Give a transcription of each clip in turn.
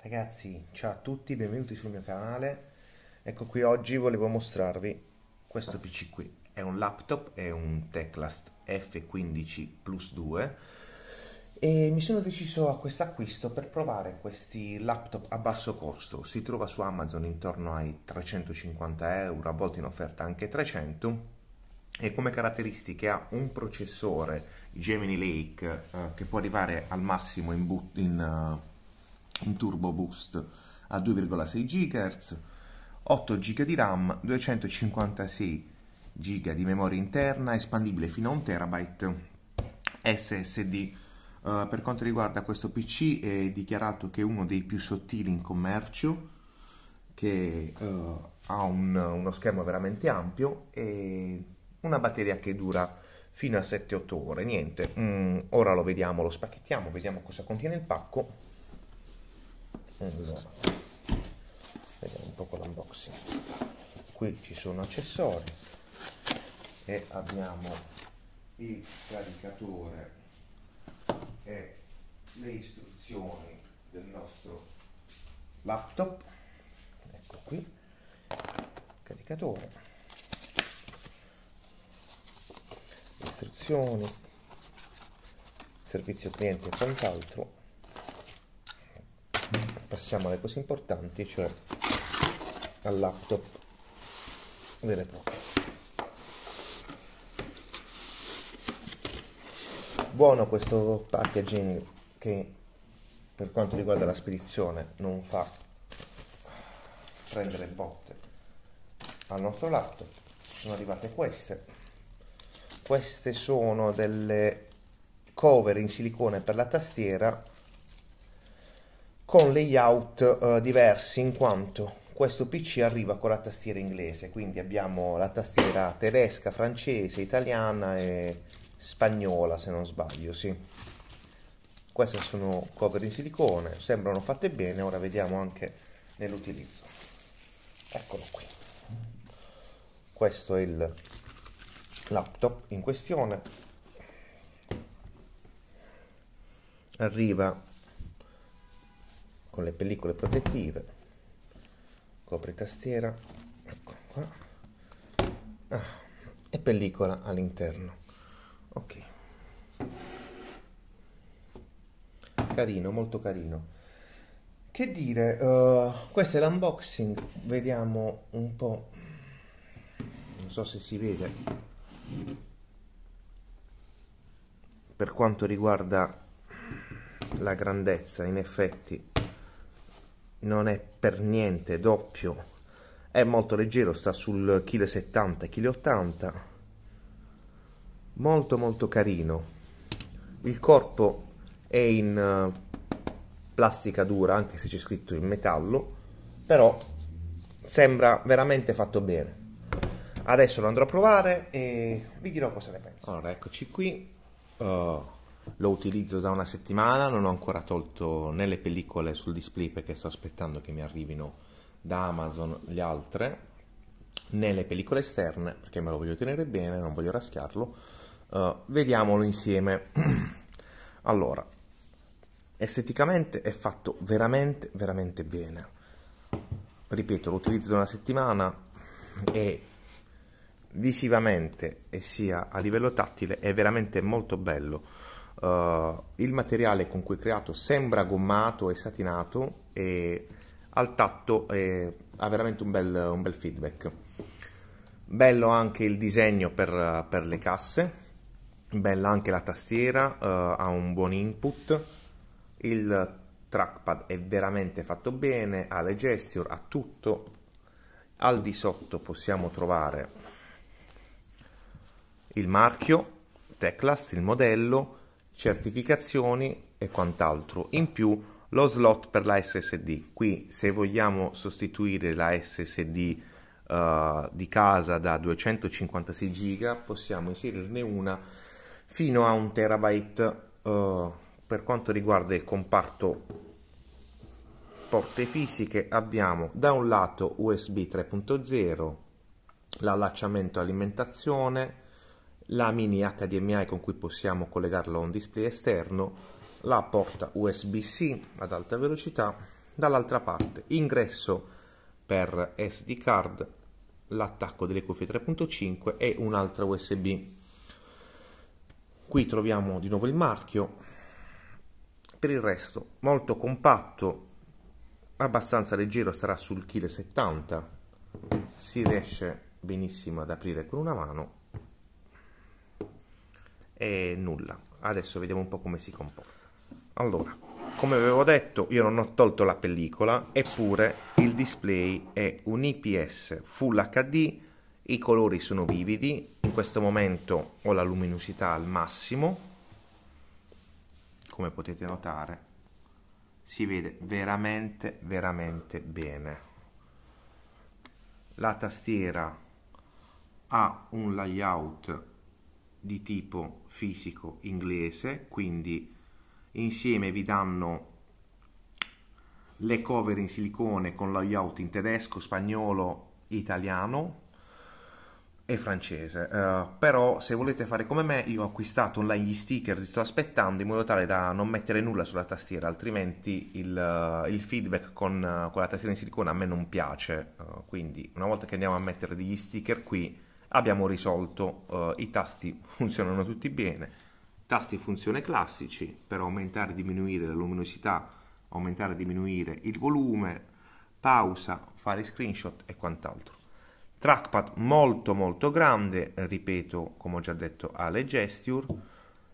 Ragazzi, ciao a tutti, benvenuti sul mio canale. Ecco qui oggi volevo mostrarvi questo PC qui. È un laptop, è un Teclast F15 Plus 2 e mi sono deciso a questo acquisto per provare questi laptop a basso costo. Si trova su Amazon intorno ai 350 euro, a volte in offerta anche 300 e come caratteristiche ha un processore Gemini Lake eh, che può arrivare al massimo in, in eh, in turbo boost a 2,6 GHz, 8 GB di RAM, 256 GB di memoria interna, espandibile fino a 1 TB SSD. Uh, eh, per quanto riguarda questo PC è dichiarato che è uno dei più sottili in commercio, che uh, ha un, uno schermo veramente ampio e una batteria che dura fino a 7-8 ore. Niente, mm, ora lo vediamo, lo spacchettiamo, vediamo cosa contiene il pacco allora, vediamo un po' con l'unboxing qui ci sono accessori e abbiamo il caricatore e le istruzioni del nostro laptop ecco qui caricatore istruzioni servizio cliente e quant'altro passiamo alle cose importanti, cioè al laptop vero e proprio. Buono questo packaging che per quanto riguarda la spedizione non fa prendere botte al nostro laptop. Sono arrivate queste. Queste sono delle cover in silicone per la tastiera con layout eh, diversi in quanto questo PC arriva con la tastiera inglese, quindi abbiamo la tastiera tedesca, francese, italiana e spagnola se non sbaglio, sì. Queste sono cover in silicone, sembrano fatte bene, ora vediamo anche nell'utilizzo. Eccolo qui. Questo è il laptop in questione. Arriva con le pellicole protettive copre tastiera ecco qua ah, e pellicola all'interno ok carino molto carino che dire uh, questo è l'unboxing vediamo un po non so se si vede per quanto riguarda la grandezza in effetti non è per niente doppio è molto leggero sta sul chilo 70 kg 80 molto molto carino il corpo è in eh, plastica dura anche se c'è scritto in metallo però sembra veramente fatto bene adesso lo andrò a provare e vi dirò cosa ne penso allora eccoci qui uh lo utilizzo da una settimana, non ho ancora tolto né le pellicole sul display perché sto aspettando che mi arrivino da Amazon le altre, né le pellicole esterne perché me lo voglio tenere bene, non voglio raschiarlo. Uh, vediamolo insieme. allora, esteticamente è fatto veramente, veramente bene. Ripeto, lo utilizzo da una settimana e visivamente e sia a livello tattile è veramente molto bello Uh, il materiale con cui è creato sembra gommato e satinato e al tatto eh, ha veramente un bel, un bel, feedback. Bello anche il disegno per, per le casse, bella anche la tastiera, uh, ha un buon input, il trackpad è veramente fatto bene, ha le gesture, ha tutto. Al di sotto possiamo trovare il marchio, Teclast, il modello, certificazioni e quant'altro. In più lo slot per la SSD. Qui se vogliamo sostituire la SSD uh, eh, di casa da 256 GB possiamo inserirne una fino a un terabyte uh, per quanto riguarda il comparto porte fisiche abbiamo da un lato USB 3.0 l'allacciamento alimentazione la mini HDMI con cui possiamo collegarlo a un display esterno, la porta USB-C ad alta velocità, dall'altra parte ingresso per SD card, l'attacco delle cuffie 3.5 e un'altra USB. Qui troviamo di nuovo il marchio, per il resto molto compatto, abbastanza leggero, starà sul 1,70 70, si riesce benissimo ad aprire con una mano e nulla. Adesso vediamo un po' come si comporta. Allora, come avevo detto, io non ho tolto la pellicola, eppure il display è un IPS Full HD, i colori sono vividi, in questo momento ho la luminosità al massimo, come potete notare, si vede veramente, veramente bene. La tastiera ha un layout di tipo fisico inglese, quindi insieme vi danno le cover in silicone con layout in tedesco, spagnolo, italiano e francese. Uh, però se volete fare come me, io ho acquistato online gli sticker, li sto aspettando in modo tale da non mettere nulla sulla tastiera, altrimenti il, uh, il feedback con, uh, con, la tastiera in silicone a me non piace. quindi una volta che andiamo a mettere degli sticker qui, abbiamo risolto, uh, i tasti funzionano tutti bene, tasti funzione classici per aumentare e diminuire la luminosità, aumentare e diminuire il volume, pausa, fare screenshot e quant'altro. Trackpad molto molto grande, ripeto come ho già detto alle gesture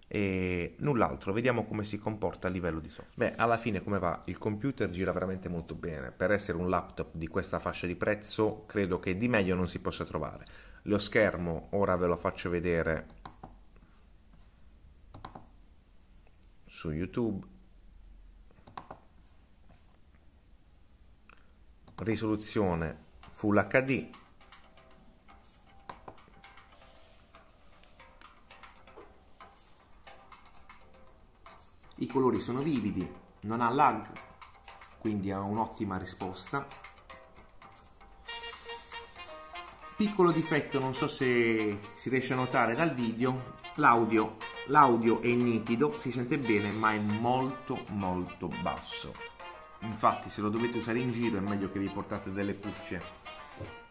e null'altro, vediamo come si comporta a livello di software. Beh, alla fine come va? Il computer gira veramente molto bene, per essere un laptop di questa fascia di prezzo credo che di meglio non si possa trovare lo schermo ora ve lo faccio vedere su youtube risoluzione full hd i colori sono vividi non ha lag quindi ha un'ottima risposta Piccolo difetto, non so se si riesce a notare dal video, l'audio, l'audio è nitido, si sente bene, ma è molto molto basso. Infatti se lo dovete usare in giro è meglio che vi portate delle cuffie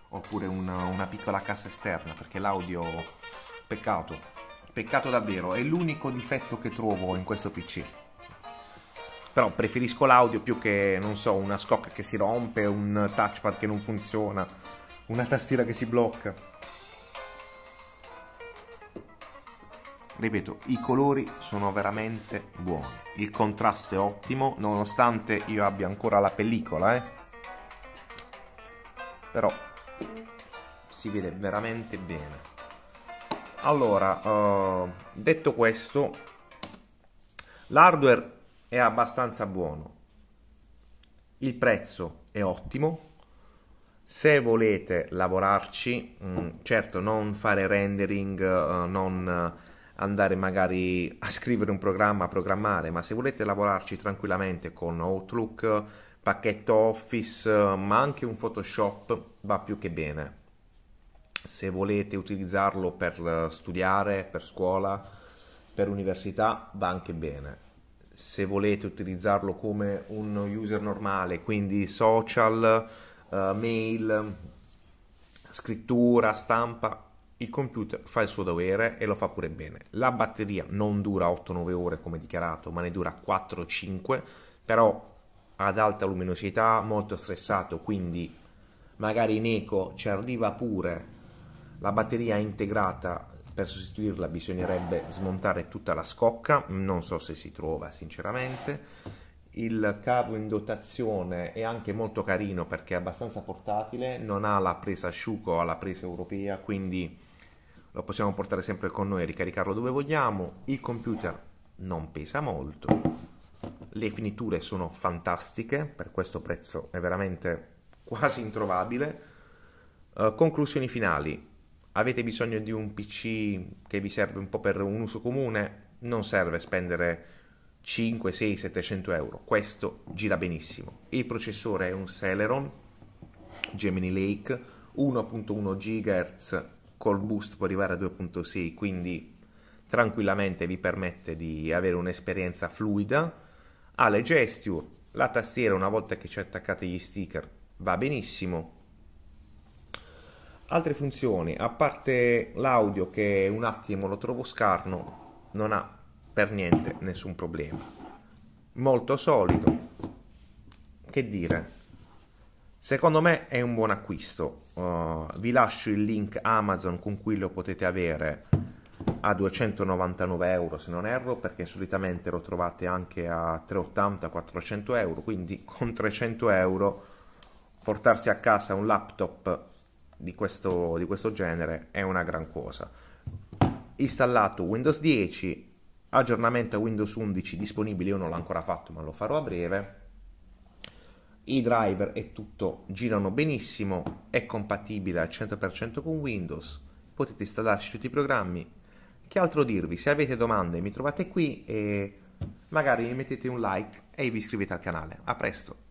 oppure una, una piccola cassa esterna perché l'audio, peccato, peccato davvero, è l'unico difetto che trovo in questo PC però preferisco l'audio più che, non so, una scocca che si rompe, un touchpad che non funziona una tastiera che si blocca. Ripeto, i colori sono veramente buoni, il contrasto è ottimo, nonostante io abbia ancora la pellicola, eh. però si vede veramente bene. Allora, uh, detto questo, l'hardware è abbastanza buono, il prezzo è ottimo, se volete lavorarci, mm, certo non fare rendering, eh, non eh, andare magari a scrivere un programma, a programmare, ma se volete lavorarci tranquillamente con Outlook, pacchetto Office, eh, ma anche un Photoshop, va più che bene. Se volete utilizzarlo per studiare, per scuola, per università, va anche bene. Se volete utilizzarlo come un user normale, quindi social, uh, mail, scrittura, stampa, il computer fa il suo dovere e lo fa pure bene. La batteria non dura 8-9 ore come dichiarato, ma ne dura 4-5, però ad alta luminosità, molto stressato, quindi magari in eco ci arriva pure la batteria integrata per sostituirla bisognerebbe smontare tutta la scocca non so se si trova sinceramente il cavo in dotazione è anche molto carino perché è abbastanza portatile, non ha la presa asciugo, ha la presa europea, quindi lo possiamo portare sempre con noi e ricaricarlo dove vogliamo. Il computer non pesa molto, le finiture sono fantastiche, per questo prezzo è veramente quasi introvabile. Uh, conclusioni finali. Avete bisogno di un PC che vi serve un po' per un uso comune? Non serve spendere 5, 6, 700 euro. Questo gira benissimo. Il processore è un Celeron Gemini Lake 1.1 GHz col boost può arrivare a 2.6, quindi tranquillamente vi permette di avere un'esperienza fluida. Ha le gesture, la tastiera una volta che ci attaccate gli sticker va benissimo. Altre funzioni, a parte l'audio che un attimo lo trovo scarno, non ha per niente nessun problema. Molto solido. Che dire? Secondo me è un buon acquisto. Uh, vi lascio il link Amazon con cui lo potete avere a 299 euro se non erro perché solitamente lo trovate anche a 380 400 euro quindi con 300 euro portarsi a casa un laptop di questo, di questo genere è una gran cosa installato Windows 10 aggiornamento a Windows 11 disponibile, io non l'ho ancora fatto ma lo farò a breve, i driver e tutto girano benissimo, è compatibile al 100% con Windows, potete installarci tutti i programmi. Che altro dirvi? Se avete domande mi trovate qui e magari mi mettete un like e vi iscrivete al canale. A presto!